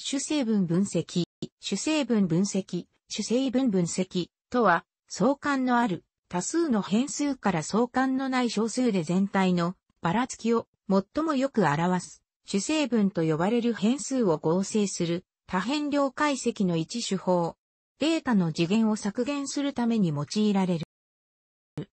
主成分分析、主成分分析、主成分分析とは、相関のある多数の変数から相関のない小数で全体のばらつきを最もよく表す主成分と呼ばれる変数を合成する多変量解析の一手法。データの次元を削減するために用いられる。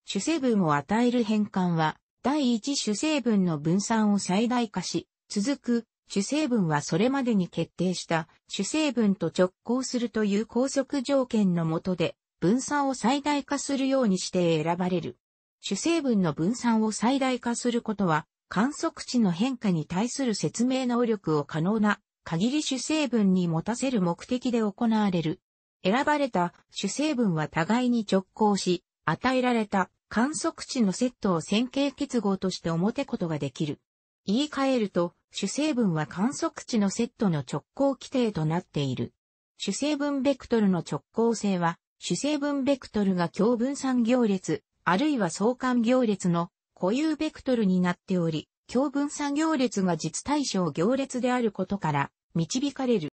主成分を与える変換は、第一主成分の分散を最大化し、続く主成分はそれまでに決定した主成分と直行するという高速条件のもとで分散を最大化するようにして選ばれる。主成分の分散を最大化することは観測値の変化に対する説明能力を可能な限り主成分に持たせる目的で行われる。選ばれた主成分は互いに直行し、与えられた観測値のセットを線形結合として表ことができる。言い換えると、主成分は観測値のセットの直行規定となっている。主成分ベクトルの直行性は、主成分ベクトルが共分散行列、あるいは相関行列の固有ベクトルになっており、共分散行列が実対象行列であることから導かれる。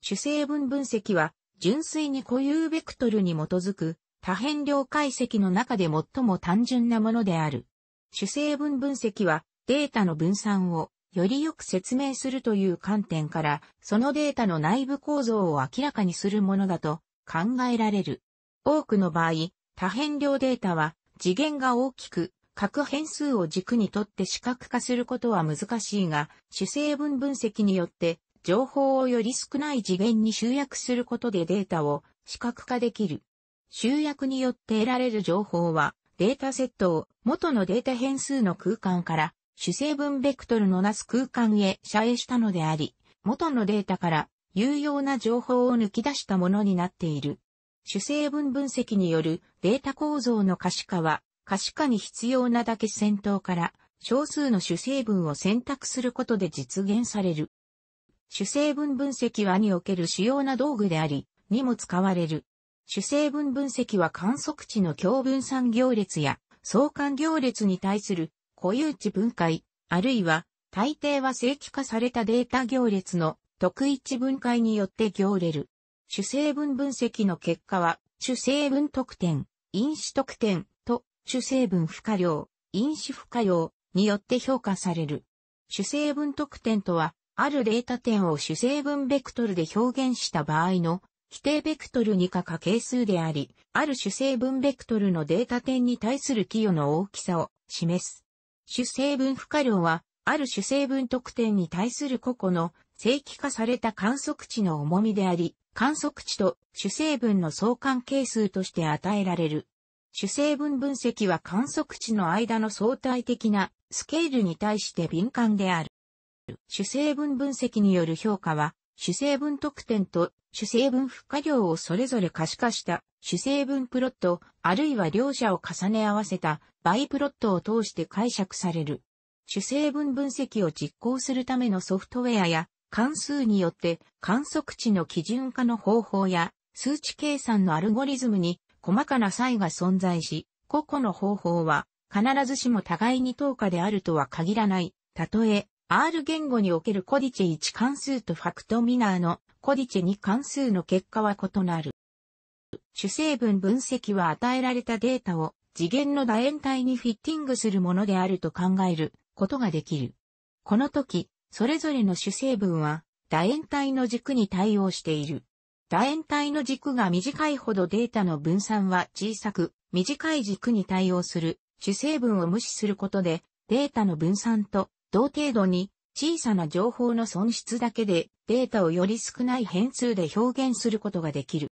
主成分分析は、純粋に固有ベクトルに基づく多変量解析の中で最も単純なものである。主成分分析はデータの分散をよりよく説明するという観点から、そのデータの内部構造を明らかにするものだと考えられる。多くの場合、多変量データは次元が大きく、各変数を軸にとって視覚化することは難しいが、主成分分析によって情報をより少ない次元に集約することでデータを視覚化できる。集約によって得られる情報は、データセットを元のデータ変数の空間から主成分ベクトルのなす空間へ遮影したのであり、元のデータから有用な情報を抜き出したものになっている。主成分分析によるデータ構造の可視化は、可視化に必要なだけ先頭から少数の主成分を選択することで実現される。主成分分析はにおける主要な道具であり、にも使われる。主成分分析は観測値の共分散行列や相関行列に対する固有値分解、あるいは、大抵は正規化されたデータ行列の特異値分解によって行れる。主成分分析の結果は、主成分特典、因子特典と主成分不可量、因子不可量によって評価される。主成分特典とは、あるデータ点を主成分ベクトルで表現した場合の、規定ベクトルにかか係数であり、ある主成分ベクトルのデータ点に対する寄与の大きさを示す。主成分不可量は、ある主成分特典に対する個々の正規化された観測値の重みであり、観測値と主成分の相関係数として与えられる。主成分分析は観測値の間の相対的なスケールに対して敏感である。主成分分析による評価は、主成分特典と主成分負荷量をそれぞれ可視化した主成分プロット、あるいは両者を重ね合わせたバイプロットを通して解釈される。主成分分析を実行するためのソフトウェアや関数によって観測値の基準化の方法や数値計算のアルゴリズムに細かな差異が存在し、個々の方法は必ずしも互いに等価であるとは限らない。たとえ R 言語におけるコディチェ1関数とファクトミナーのコディチェ2関数の結果は異なる。主成分分析は与えられたデータを次元の楕円体にフィッティングするものであると考えることができる。この時、それぞれの主成分は楕円体の軸に対応している。楕円体の軸が短いほどデータの分散は小さく、短い軸に対応する主成分を無視することでデータの分散と同程度に小さな情報の損失だけでデータをより少ない変数で表現することができる。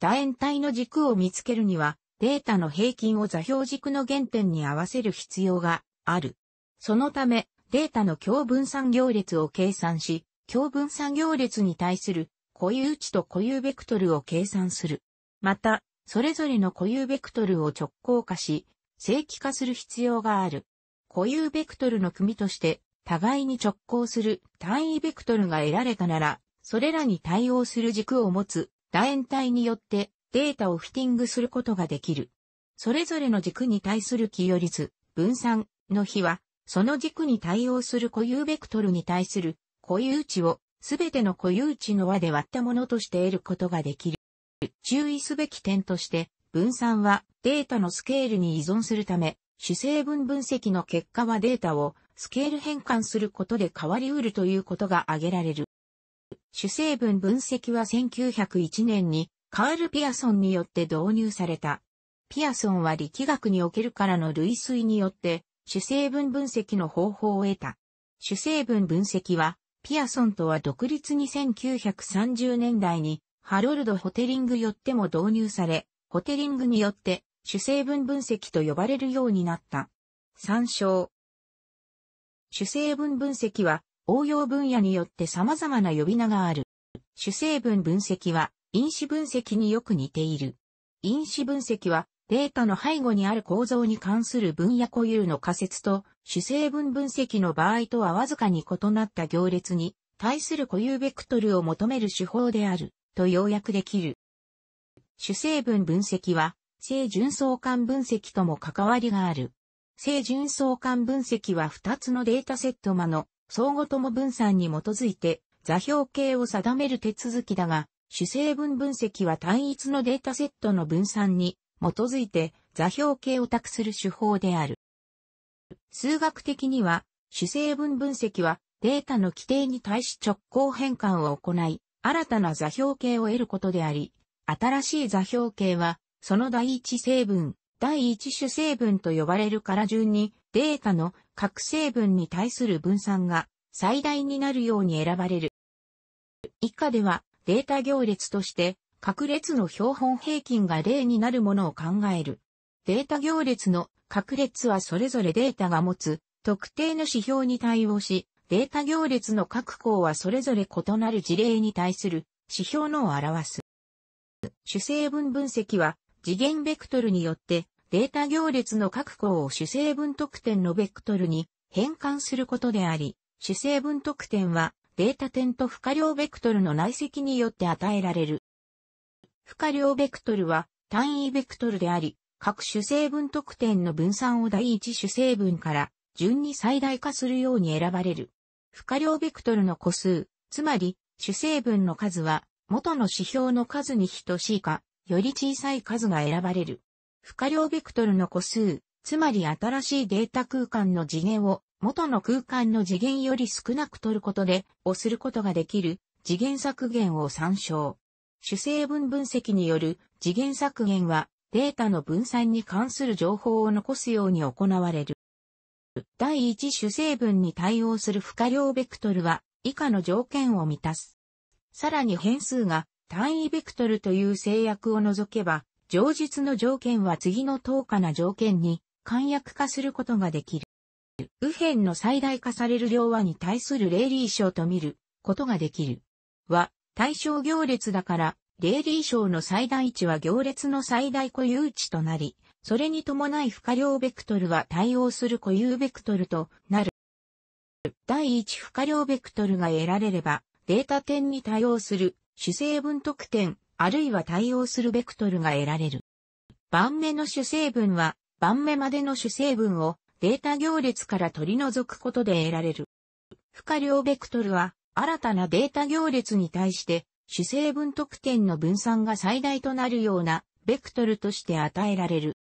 楕円体の軸を見つけるには、データの平均を座標軸の原点に合わせる必要がある。そのため、データの共分散行列を計算し、共分散行列に対する固有値と固有ベクトルを計算する。また、それぞれの固有ベクトルを直行化し、正規化する必要がある。固有ベクトルの組として、互いに直行する単位ベクトルが得られたなら、それらに対応する軸を持つ楕円体によってデータをフィティングすることができる。それぞれの軸に対する寄与率、分散の比は、その軸に対応する固有ベクトルに対する固有値をすべての固有値の和で割ったものとして得ることができる。注意すべき点として、分散はデータのスケールに依存するため、主成分分析の結果はデータをスケール変換することで変わり得るということが挙げられる。主成分分析は1901年にカール・ピアソンによって導入された。ピアソンは力学におけるからの類推によって主成分分析の方法を得た。主成分分析はピアソンとは独立に1930年代にハロルド・ホテリングよっても導入され、ホテリングによって主成分分析と呼ばれるようになった。参照。主成分分析は応用分野によって様々な呼び名がある。主成分分析は因子分析によく似ている。因子分析はデータの背後にある構造に関する分野固有の仮説と主成分分析の場合とはわずかに異なった行列に対する固有ベクトルを求める手法であると要約できる。主成分分析は正純相関分析とも関わりがある。正純相関分析は2つのデータセット間の相互とも分散に基づいて座標系を定める手続きだが、主成分分析は単一のデータセットの分散に基づいて座標系を託する手法である。数学的には、主成分分析はデータの規定に対し直行変換を行い、新たな座標系を得ることであり、新しい座標系はその第一成分、第一種成分と呼ばれるから順に、データの各成分に対する分散が最大になるように選ばれる。以下では、データ行列として、各列の標本平均が例になるものを考える。データ行列の各列はそれぞれデータが持つ特定の指標に対応し、データ行列の各項はそれぞれ異なる事例に対する指標のを表す。主成分分析は次元ベクトルによってデータ行列の各項を主成分特典のベクトルに変換することであり、主成分特典はデータ点と不可量ベクトルの内積によって与えられる。不可量ベクトルは単位ベクトルであり、各主成分特典の分散を第一主成分から順に最大化するように選ばれる。不可量ベクトルの個数、つまり主成分の数は元の指標の数に等しいか、より小さい数が選ばれる。不可量ベクトルの個数、つまり新しいデータ空間の次元を元の空間の次元より少なく取ることで、をすることができる次元削減を参照。主成分分析による次元削減はデータの分散に関する情報を残すように行われる。第1主成分に対応する不可量ベクトルは以下の条件を満たす。さらに変数が単位ベクトルという制約を除けば、上述の条件は次の等価な条件に簡約化することができる。右辺の最大化される量和に対する例理章と見ることができる。は、対象行列だから、例理章の最大値は行列の最大固有値となり、それに伴い不可量ベクトルは対応する固有ベクトルとなる。第一不可量ベクトルが得られれば、データ点に対応する主成分特典、あるいは対応するベクトルが得られる。番目の主成分は、番目までの主成分をデータ行列から取り除くことで得られる。不可量ベクトルは、新たなデータ行列に対して、主成分特典の分散が最大となるような、ベクトルとして与えられる。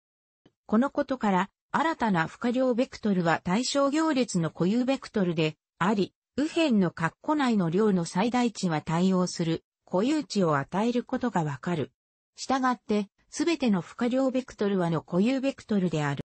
このことから、新たな不可量ベクトルは対象行列の固有ベクトルであり、右辺の括弧内の量の最大値は対応する固有値を与えることがわかる。したがって、すべての不可量ベクトルはの固有ベクトルである。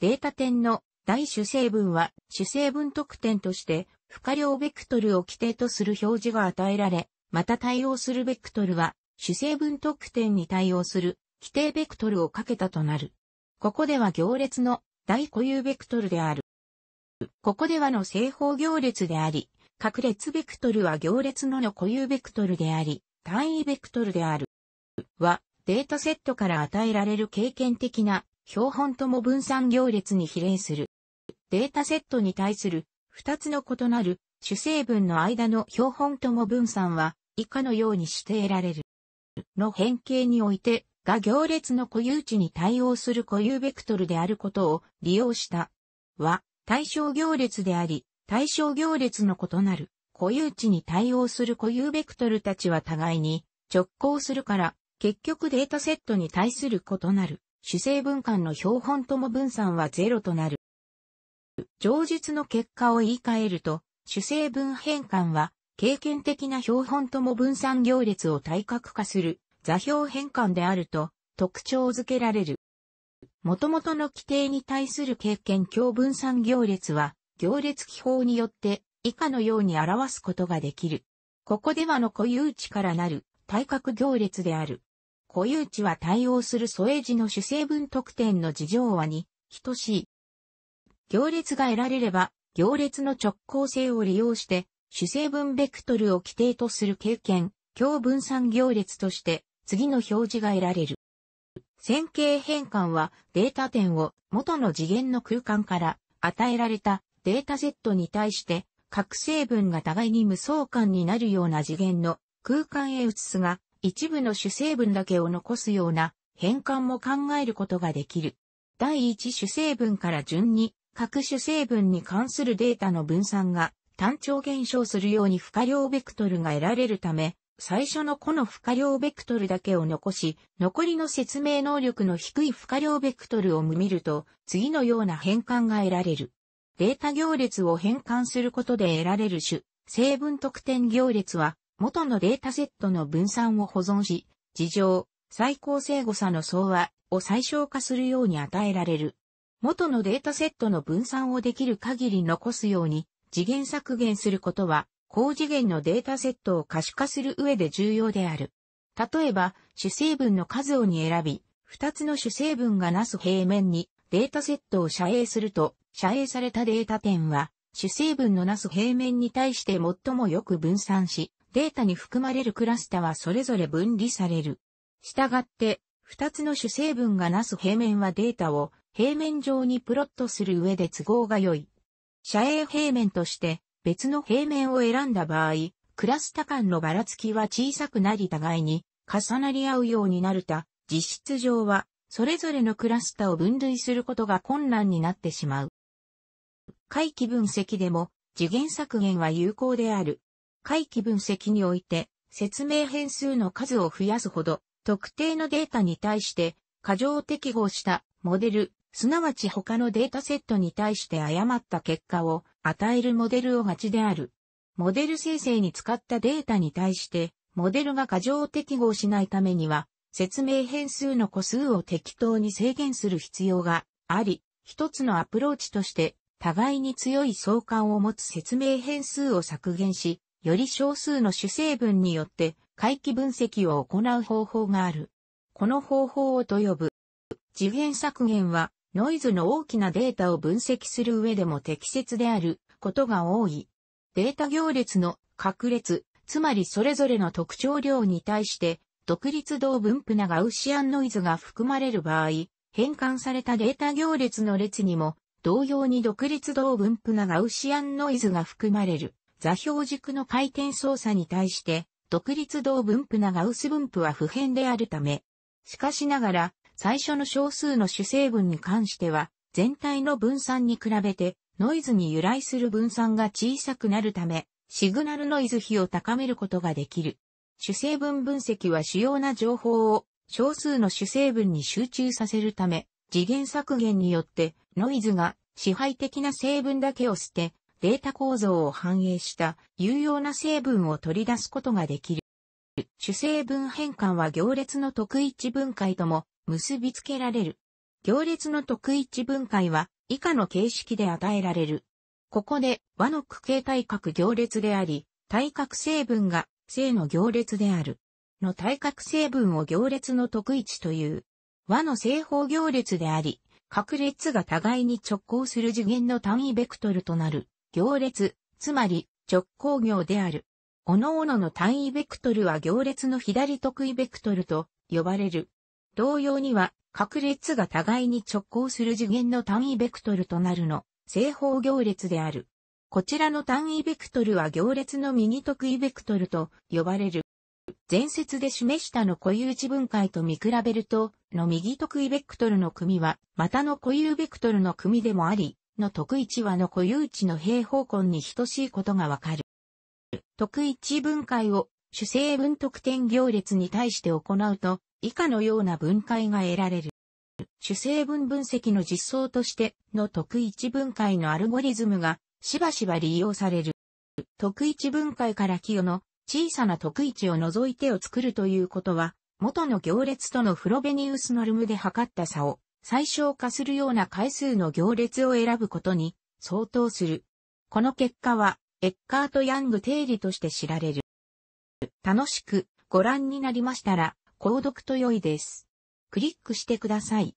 データ点の大主成分は主成分特典として不可量ベクトルを規定とする表示が与えられ、また対応するベクトルは主成分特典に対応する規定ベクトルをかけたとなる。ここでは行列の大固有ベクトルである。ここではの正方行列であり、各列ベクトルは行列のの固有ベクトルであり、単位ベクトルである。は、データセットから与えられる経験的な標本とも分散行列に比例する。データセットに対する2つの異なる主成分の間の標本とも分散は以下のように指定られる。の変形において、が行列の固有値に対応する固有ベクトルであることを利用した。は、対象行列であり、対象行列の異なる固有値に対応する固有ベクトルたちは互いに直行するから、結局データセットに対する異なる主成分間の標本とも分散はゼロとなる。上述の結果を言い換えると、主成分変換は、経験的な標本とも分散行列を対角化する座標変換であると特徴づけられる。元々の規定に対する経験共分散行列は、行列記法によって以下のように表すことができる。ここではの固有値からなる対角行列である。固有値は対応する添英字の主成分特典の事情和に等しい。行列が得られれば、行列の直行性を利用して、主成分ベクトルを規定とする経験、共分散行列として次の表示が得られる。線形変換はデータ点を元の次元の空間から与えられたデータセットに対して各成分が互いに無相関になるような次元の空間へ移すが、一部の主成分だけを残すような変換も考えることができる。第一主成分から順に各主成分に関するデータの分散が単調減少するように不可量ベクトルが得られるため、最初の個の不可量ベクトルだけを残し、残りの説明能力の低い不可量ベクトルを見ると、次のような変換が得られる。データ行列を変換することで得られる種、成分特典行列は、元のデータセットの分散を保存し、事情、最高正誤差の総和を最小化するように与えられる。元のデータセットの分散をできる限り残すように、次元削減することは、高次元のデータセットを可視化する上で重要である。例えば、主成分の数をに選び、二つの主成分がなす平面にデータセットを遮影すると、遮影されたデータ点は、主成分のなす平面に対して最もよく分散し、データに含まれるクラスタはそれぞれ分離される。したがって、二つの主成分がなす平面はデータを平面上にプロットする上で都合が良い。遮影平面として別の平面を選んだ場合、クラスタ間のばらつきは小さくなり互いに重なり合うようになるた、実質上はそれぞれのクラスタを分類することが困難になってしまう。回帰分析でも次元削減は有効である。回帰分析において、説明変数の数を増やすほど、特定のデータに対して、過剰適合したモデル、すなわち他のデータセットに対して誤った結果を与えるモデルを勝ちである。モデル生成に使ったデータに対して、モデルが過剰適合しないためには、説明変数の個数を適当に制限する必要があり、一つのアプローチとして、互いに強い相関を持つ説明変数を削減し、より少数の主成分によって回帰分析を行う方法がある。この方法をと呼ぶ。次元削減はノイズの大きなデータを分析する上でも適切であることが多い。データ行列の確列、つまりそれぞれの特徴量に対して独立同分布なガウシアンノイズが含まれる場合、変換されたデータ行列の列にも同様に独立動分布なガウシアンノイズが含まれる座標軸の回転操作に対して、独立動分布なガウス分布は不変であるため、しかしながら、最初の少数の主成分に関しては、全体の分散に比べて、ノイズに由来する分散が小さくなるため、シグナルノイズ比を高めることができる。主成分分析は主要な情報を少数の主成分に集中させるため、次元削減によってノイズが支配的な成分だけを捨て、データ構造を反映した有用な成分を取り出すことができる。主成分変換は行列の特一分解とも結びつけられる。行列の特一分解は以下の形式で与えられる。ここで和の区形対角行列であり、対角成分が正の行列である。の対角成分を行列の特一という。和の正方行列であり、各列が互いに直行する次元の単位ベクトルとなる行列、つまり直行行である。各々の単位ベクトルは行列の左得意ベクトルと呼ばれる。同様には、各列が互いに直行する次元の単位ベクトルとなるの正方行列である。こちらの単位ベクトルは行列の右得意ベクトルと呼ばれる。前説で示したの固有値分解と見比べると、の右得意ベクトルの組は、またの固有ベクトルの組でもあり、の得意値はの固有値の平方根に等しいことがわかる。得意値分解を主成分得点行列に対して行うと、以下のような分解が得られる。主成分分析の実装としての得意値分解のアルゴリズムがしばしば利用される。得意値分解から寄与の小さな特意値を除いてを作るということは、元の行列とのフロベニウスノルムで測った差を最小化するような回数の行列を選ぶことに相当する。この結果は、エッカート・ヤング定理として知られる。楽しくご覧になりましたら、購読と良いです。クリックしてください。